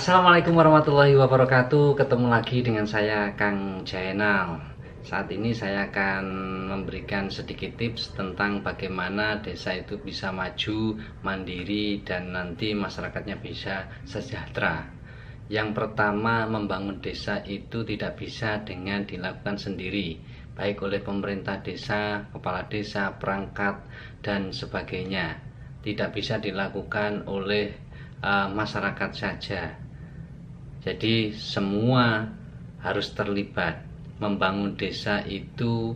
Assalamualaikum warahmatullahi wabarakatuh Ketemu lagi dengan saya Kang Jainal Saat ini saya akan memberikan sedikit tips tentang bagaimana desa itu bisa maju, mandiri, dan nanti masyarakatnya bisa sejahtera Yang pertama membangun desa itu tidak bisa dengan dilakukan sendiri Baik oleh pemerintah desa, kepala desa, perangkat, dan sebagainya tidak bisa dilakukan oleh eh, masyarakat saja. Jadi semua harus terlibat. Membangun desa itu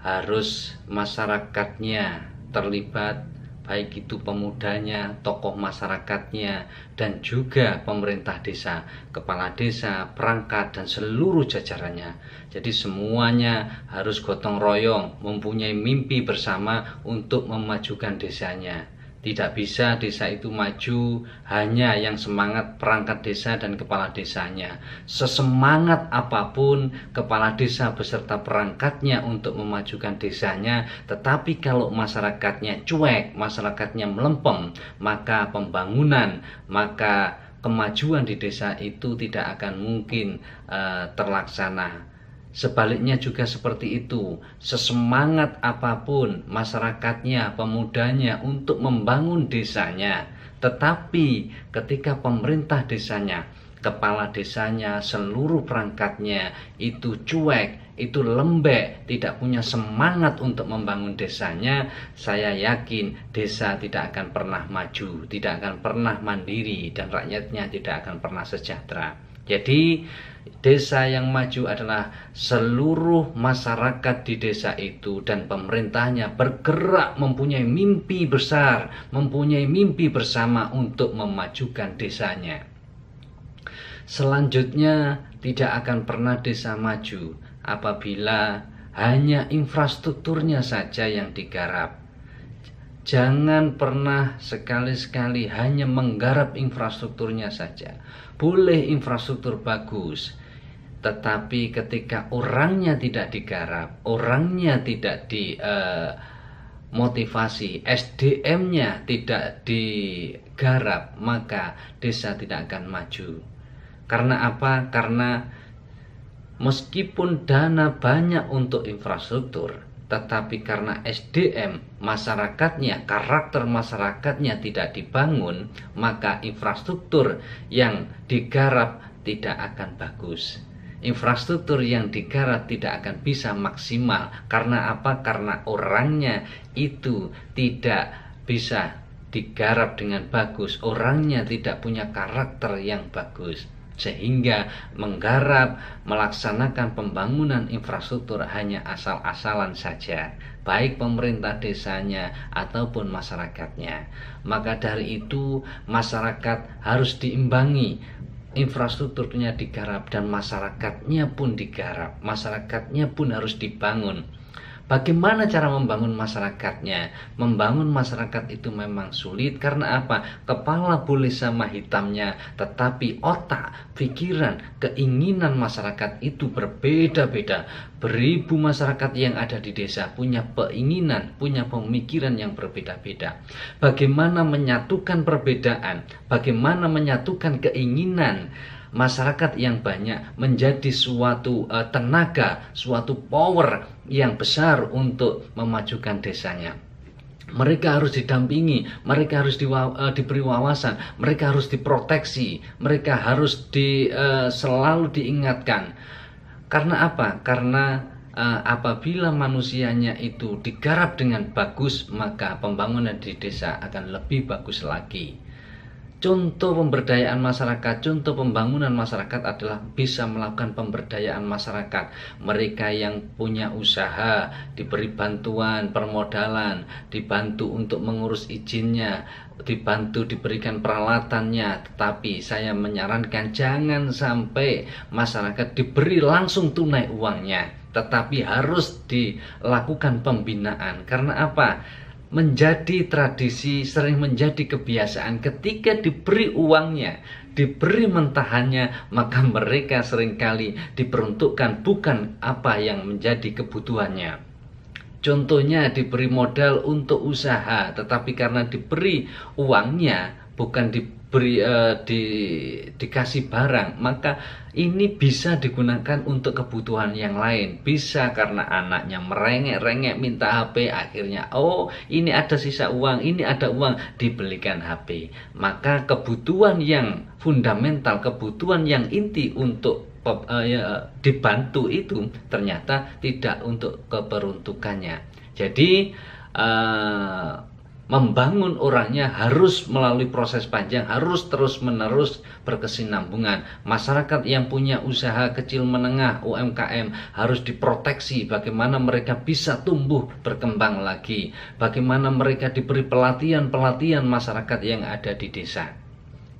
harus masyarakatnya terlibat baik itu pemudanya, tokoh masyarakatnya, dan juga pemerintah desa, kepala desa, perangkat, dan seluruh jajarannya. Jadi semuanya harus gotong royong, mempunyai mimpi bersama untuk memajukan desanya. Tidak bisa desa itu maju hanya yang semangat perangkat desa dan kepala desanya. Sesemangat apapun kepala desa beserta perangkatnya untuk memajukan desanya, tetapi kalau masyarakatnya cuek, masyarakatnya melempem, maka pembangunan, maka kemajuan di desa itu tidak akan mungkin uh, terlaksana. Sebaliknya juga seperti itu, sesemangat apapun masyarakatnya, pemudanya untuk membangun desanya, tetapi ketika pemerintah desanya, kepala desanya, seluruh perangkatnya itu cuek, itu lembek, tidak punya semangat untuk membangun desanya, saya yakin desa tidak akan pernah maju, tidak akan pernah mandiri, dan rakyatnya tidak akan pernah sejahtera. Jadi desa yang maju adalah seluruh masyarakat di desa itu dan pemerintahnya bergerak mempunyai mimpi besar, mempunyai mimpi bersama untuk memajukan desanya. Selanjutnya tidak akan pernah desa maju apabila hanya infrastrukturnya saja yang digarap Jangan pernah sekali-sekali hanya menggarap infrastrukturnya saja. Boleh infrastruktur bagus, tetapi ketika orangnya tidak digarap, orangnya tidak dimotivasi, eh, motivasi SDM-nya tidak digarap, maka desa tidak akan maju. Karena apa? Karena meskipun dana banyak untuk infrastruktur, tetapi karena SDM masyarakatnya, karakter masyarakatnya tidak dibangun, maka infrastruktur yang digarap tidak akan bagus. Infrastruktur yang digarap tidak akan bisa maksimal karena apa? Karena orangnya itu tidak bisa digarap dengan bagus, orangnya tidak punya karakter yang bagus sehingga menggarap melaksanakan pembangunan infrastruktur hanya asal-asalan saja baik pemerintah desanya ataupun masyarakatnya maka dari itu masyarakat harus diimbangi infrastrukturnya digarap dan masyarakatnya pun digarap masyarakatnya pun harus dibangun Bagaimana cara membangun masyarakatnya? Membangun masyarakat itu memang sulit karena apa? Kepala boleh sama hitamnya, tetapi otak, pikiran, keinginan masyarakat itu berbeda-beda. Beribu masyarakat yang ada di desa punya keinginan, punya pemikiran yang berbeda-beda. Bagaimana menyatukan perbedaan? Bagaimana menyatukan keinginan? masyarakat yang banyak menjadi suatu uh, tenaga, suatu power yang besar untuk memajukan desanya. Mereka harus didampingi, mereka harus diwa, uh, diberi wawasan, mereka harus diproteksi, mereka harus di, uh, selalu diingatkan. Karena apa? Karena uh, apabila manusianya itu digarap dengan bagus, maka pembangunan di desa akan lebih bagus lagi. Contoh pemberdayaan masyarakat, contoh pembangunan masyarakat adalah bisa melakukan pemberdayaan masyarakat. Mereka yang punya usaha diberi bantuan permodalan, dibantu untuk mengurus izinnya, dibantu diberikan peralatannya. Tetapi saya menyarankan jangan sampai masyarakat diberi langsung tunai uangnya, tetapi harus dilakukan pembinaan. Karena apa? menjadi tradisi, sering menjadi kebiasaan ketika diberi uangnya, diberi mentahannya, maka mereka seringkali diperuntukkan bukan apa yang menjadi kebutuhannya. Contohnya diberi modal untuk usaha, tetapi karena diberi uangnya, bukan diberi uh, di dikasih barang maka ini bisa digunakan untuk kebutuhan yang lain bisa karena anaknya merengek-rengek minta HP akhirnya oh ini ada sisa uang ini ada uang dibelikan HP maka kebutuhan yang fundamental kebutuhan yang inti untuk eh, ya, dibantu itu ternyata tidak untuk keberuntukannya jadi uh, membangun orangnya harus melalui proses panjang, harus terus-menerus berkesinambungan. Masyarakat yang punya usaha kecil menengah UMKM harus diproteksi bagaimana mereka bisa tumbuh berkembang lagi, bagaimana mereka diberi pelatihan-pelatihan masyarakat yang ada di desa.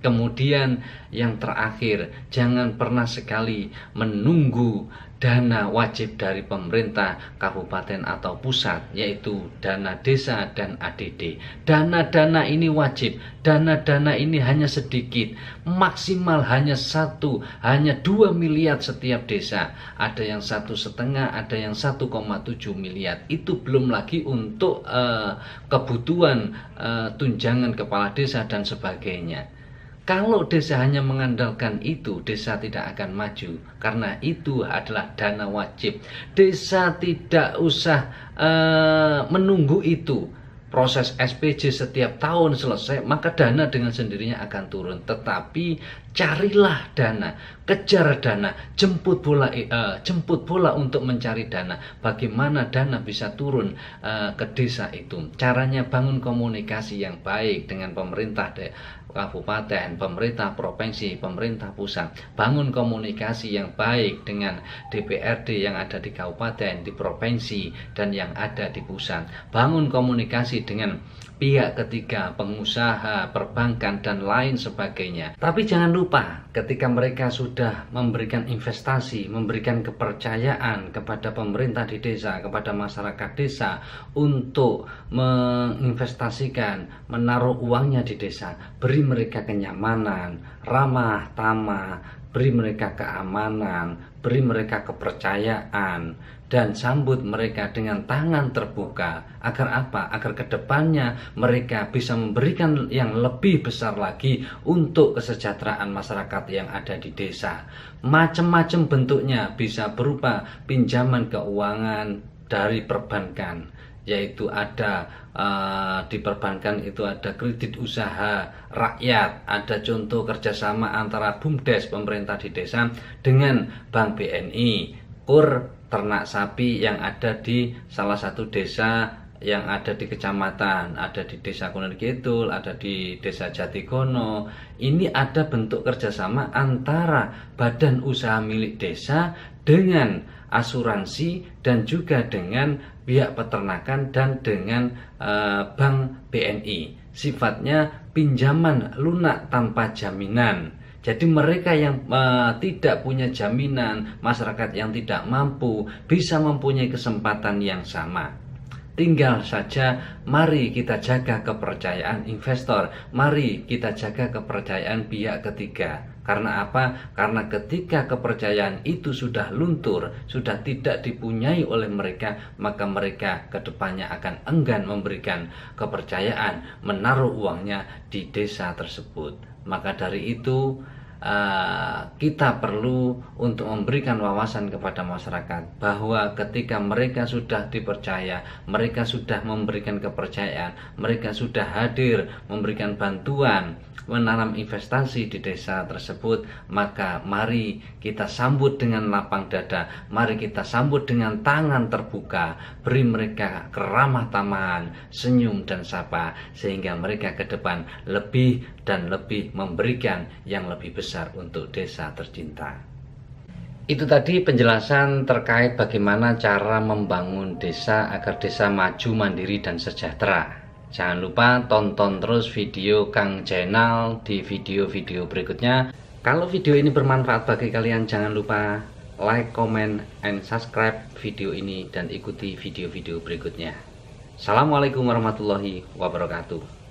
Kemudian yang terakhir, jangan pernah sekali menunggu dana wajib dari pemerintah kabupaten atau pusat yaitu dana desa dan ADD. Dana-dana ini wajib, dana-dana ini hanya sedikit, maksimal hanya satu, hanya dua miliar setiap desa. Ada yang satu setengah, ada yang 1,7 miliar. Itu belum lagi untuk uh, kebutuhan uh, tunjangan kepala desa dan sebagainya. Kalau desa hanya mengandalkan itu, desa tidak akan maju karena itu adalah dana wajib. Desa tidak usah uh, menunggu itu. Proses SPJ setiap tahun selesai, maka dana dengan sendirinya akan turun. Tetapi carilah dana kejar dana, jemput bola uh, jemput bola untuk mencari dana. Bagaimana dana bisa turun uh, ke desa itu? Caranya bangun komunikasi yang baik dengan pemerintah de kabupaten, pemerintah provinsi, pemerintah pusat. Bangun komunikasi yang baik dengan DPRD yang ada di kabupaten, di provinsi dan yang ada di pusat. Bangun komunikasi dengan pihak ketiga, pengusaha, perbankan, dan lain sebagainya. Tapi jangan lupa, ketika mereka sudah memberikan investasi, memberikan kepercayaan kepada pemerintah di desa, kepada masyarakat desa untuk menginvestasikan, menaruh uangnya di desa, beri mereka kenyamanan, ramah, tamah, beri mereka keamanan, beri mereka kepercayaan, dan sambut mereka dengan tangan terbuka. Agar apa? Agar kedepannya mereka bisa memberikan yang lebih besar lagi untuk kesejahteraan masyarakat yang ada di desa. Macam-macam bentuknya bisa berupa pinjaman keuangan dari perbankan yaitu ada uh, eh, di perbankan itu ada kredit usaha rakyat, ada contoh kerjasama antara BUMDes pemerintah di desa dengan Bank BNI, kur ternak sapi yang ada di salah satu desa yang ada di kecamatan, ada di desa Kunir Kidul, ada di desa jatikono Ini ada bentuk kerjasama antara badan usaha milik desa dengan asuransi dan juga dengan pihak peternakan dan dengan e, bank BNI. Sifatnya pinjaman lunak tanpa jaminan. Jadi mereka yang e, tidak punya jaminan, masyarakat yang tidak mampu bisa mempunyai kesempatan yang sama. Tinggal saja, mari kita jaga kepercayaan investor, mari kita jaga kepercayaan pihak ketiga. Karena apa? Karena ketika kepercayaan itu sudah luntur, sudah tidak dipunyai oleh mereka, maka mereka kedepannya akan enggan memberikan kepercayaan, menaruh uangnya di desa tersebut. Maka dari itu, uh, kita perlu untuk memberikan wawasan kepada masyarakat bahwa ketika mereka sudah dipercaya, mereka sudah memberikan kepercayaan, mereka sudah hadir memberikan bantuan menanam investasi di desa tersebut, maka mari kita sambut dengan lapang dada, mari kita sambut dengan tangan terbuka, beri mereka keramah tamahan, senyum dan sapa, sehingga mereka ke depan lebih dan lebih memberikan yang lebih besar untuk desa tercinta. Itu tadi penjelasan terkait bagaimana cara membangun desa agar desa maju, mandiri, dan sejahtera. Jangan lupa tonton terus video Kang Channel di video-video berikutnya. Kalau video ini bermanfaat bagi kalian, jangan lupa like, comment, and subscribe video ini dan ikuti video-video berikutnya. Assalamualaikum warahmatullahi wabarakatuh.